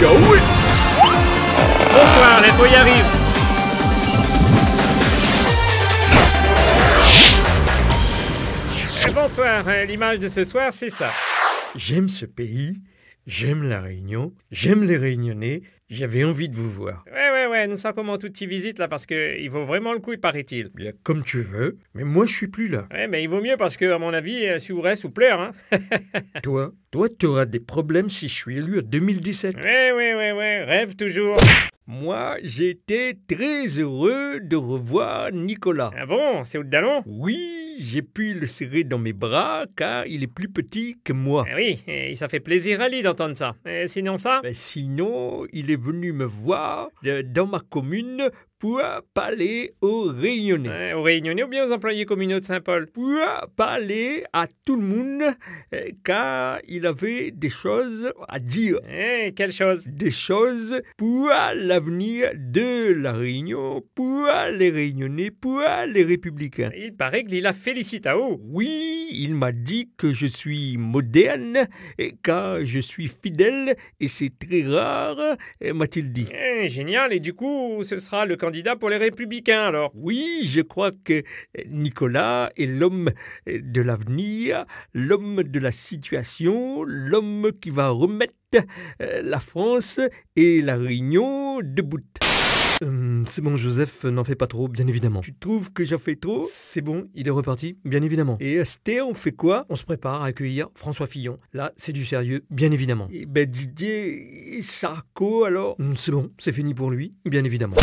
Bonsoir, la y arrive! Eh, bonsoir, euh, l'image de ce soir, c'est ça. J'aime ce pays, j'aime la Réunion, j'aime les Réunionnais, j'avais envie de vous voir ouais, nous sommes comment toute t'y visite là parce que il vaut vraiment le coup, paraît-il. Comme tu veux, mais moi je suis plus là. Ouais, mais il vaut mieux parce que, à mon avis, euh, si vous restez, vous plaire. Hein. toi, toi, tu auras des problèmes si je suis élu en 2017. Ouais, ouais, ouais, ouais, rêve toujours. Moi, j'étais très heureux de revoir Nicolas. Ah bon, c'est au Oui, j'ai pu le serrer dans mes bras car il est plus petit que moi. Eh oui, eh, ça fait plaisir à lui d'entendre ça. Eh, sinon ça ben, Sinon, il est venu me voir euh, dans ma commune pour parler aux Réunionnais. aux Réunionnais ou bien aux employés communaux de Saint-Paul. Pour parler à tout le monde, euh, car il avait des choses à dire. Eh, quelles choses Des choses pour l'avenir de la Réunion, pour les Réunionnais, pour les Républicains. Il paraît qu'il a félicité. Oui, il m'a dit que je suis moderne, et car je suis fidèle, et c'est très rare, euh, m'a-t-il dit. Eh, génial, et du coup, ce sera le candidat pour les Républicains alors Oui, je crois que euh, Nicolas est l'homme euh, de l'avenir, l'homme de la situation, l'homme qui va remettre euh, la France et la Réunion debout. c'est bon, Joseph, n'en fais pas trop, bien évidemment. Tu trouves que j'en fais trop C'est bon, il est reparti, bien évidemment. Et on fait quoi On se prépare à accueillir François Fillon. Là, c'est du sérieux, bien évidemment. Et eh ben Didier et Sarko, alors C'est bon, c'est fini pour lui, bien évidemment.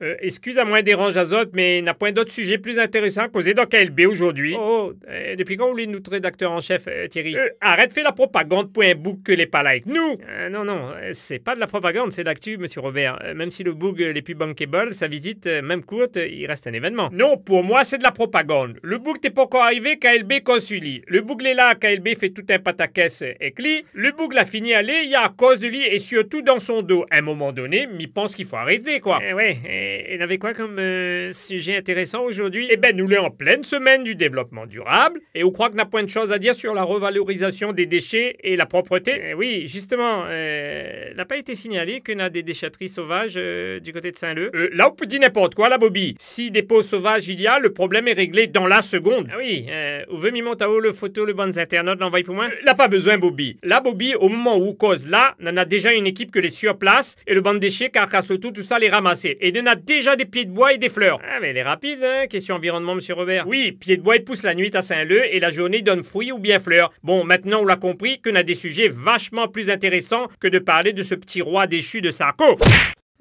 Euh, excuse à moi dérange à mais mais n'a point d'autre sujet plus intéressant à causer dans KLB aujourd'hui. Oh, euh, depuis quand voulez notre rédacteur en chef, euh, Thierry Arrête, fais la propagande pour un que les pas avec nous Non, non, c'est pas de la propagande, c'est l'actu, monsieur Robert. même si le bouc les plus bankable, sa visite, même courte, il reste un événement. Non, pour moi, c'est de la propagande. Le bouc t'es pas encore arrivé, KLB consuli. Le bouc est là, KLB fait tout un pataquès et cli. Le bouc l'a fini aller, il y a à cause de lui et surtout dans son dos. À un moment donné, il pense qu'il faut arrêter, quoi. Eh ouais, et on avait quoi comme euh, sujet intéressant aujourd'hui Eh ben, nous l'est en pleine semaine du développement durable. Et on croit qu'on n'a point de choses à dire sur la revalorisation des déchets et la propreté. Eh oui, justement, euh, n'a pas été signalé qu'on a des déchetteries sauvages euh, du côté de Saint-Leu. Euh, là, on peut dire n'importe quoi, la Bobby. Si dépôt sauvage il y a, le problème est réglé dans la seconde. Ah oui, on veut m'y monter le photo, le bande internaute l'envoie pour moi Là, pas besoin, Bobby. Là, Bobby, au moment où cause là, on a déjà une équipe que les surplace, place et le bande de déchets, carcasse tout, tout ça, les ramasser. Et de déjà des pieds de bois et des fleurs. Ah, mais elle est rapide, hein, question environnement, monsieur Robert. Oui, pieds de bois, il pousse la nuit à Saint-Leu et la journée donne fruits ou bien fleurs. Bon, maintenant, on l'a compris Que a des sujets vachement plus intéressants que de parler de ce petit roi déchu de Sarko.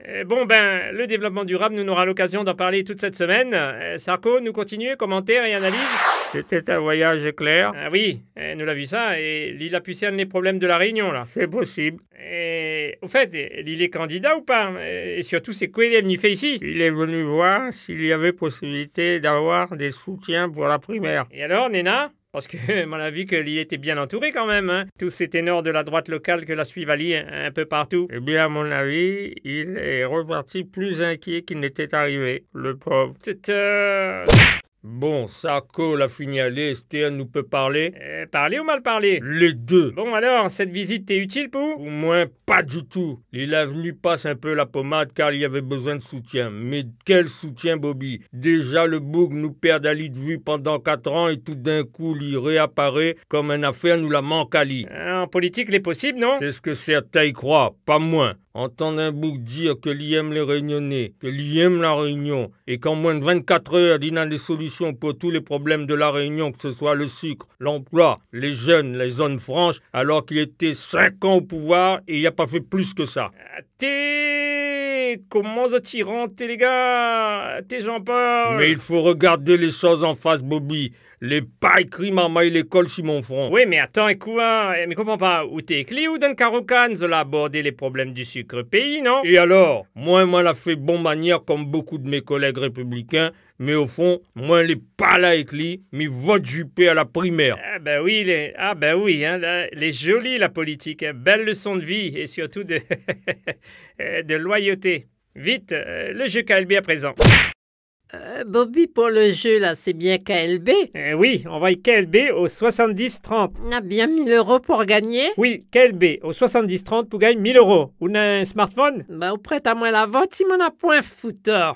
Euh, bon, ben, le développement durable, nous aura l'occasion d'en parler toute cette semaine. Euh, Sarko, nous continue, commentaires et analyses C'était un voyage éclair. Ah oui, euh, nous l'a vu ça, et l'île a pu cerner les problèmes de la Réunion, là. C'est possible. Et au fait, il est candidat ou pas Et surtout, c'est quoi il est venu faire ici Il est venu voir s'il y avait possibilité d'avoir des soutiens pour la primaire. Et alors, Nena parce que, mon avis que' était bien entouré quand même. Hein. Tous ces ténors de la droite locale que la suivent à Ali hein, un peu partout. Eh bien, à mon avis, il est reparti plus inquiet qu'il n'était arrivé, le pauvre. Bon, Sarko l'a signalé, stern nous peut parler. Euh, parler ou mal parler Les deux. Bon alors, cette visite t'est utile pour Au moins pas du tout. Il a venu passe un peu la pommade car il y avait besoin de soutien. Mais quel soutien, Bobby Déjà, le boug nous perd à de vue pendant 4 ans et tout d'un coup, il réapparaît comme un affaire nous la manque à l'île. Euh, en politique, il est possible, non C'est ce que certains y croient, pas moins entendre un bouc dire que l'IM aime les réunionnais, que l'IM aime la réunion, et qu'en moins de 24 heures, il a des solutions pour tous les problèmes de la réunion, que ce soit le sucre, l'emploi, les jeunes, les zones franches, alors qu'il était 5 ans au pouvoir et il n'a pas fait plus que ça. Ah, Comment commence les gars T'es gens pas Mais il faut regarder les choses en face, Bobby. Les pas écrits maille l'école sur mon front. Oui, mais attends, écoute, hein, eh, mais comprends pas. où t'es écrit ou d'un carocan, cela aborder les problèmes du sucre pays, non Et alors Moi, moi, l'a fait bon manière comme beaucoup de mes collègues républicains mais au fond, moi, n'est pas là avec lui, mais vote Juppé à la primaire. Ah ben oui, les... ah ben oui, hein, la... les la politique, hein. belle leçon de vie et surtout de, euh, de loyauté. Vite, euh, le jeu calbi à présent. Euh, Bobby, pour le jeu, là, c'est bien KLB eh Oui, on va y KLB au 70-30. On a bien 1000 euros pour gagner Oui, KLB au 70-30 pour gagner 1000 euros. On a un smartphone Bah, ben, on prête à moi la vente, si m'en a point fouteur.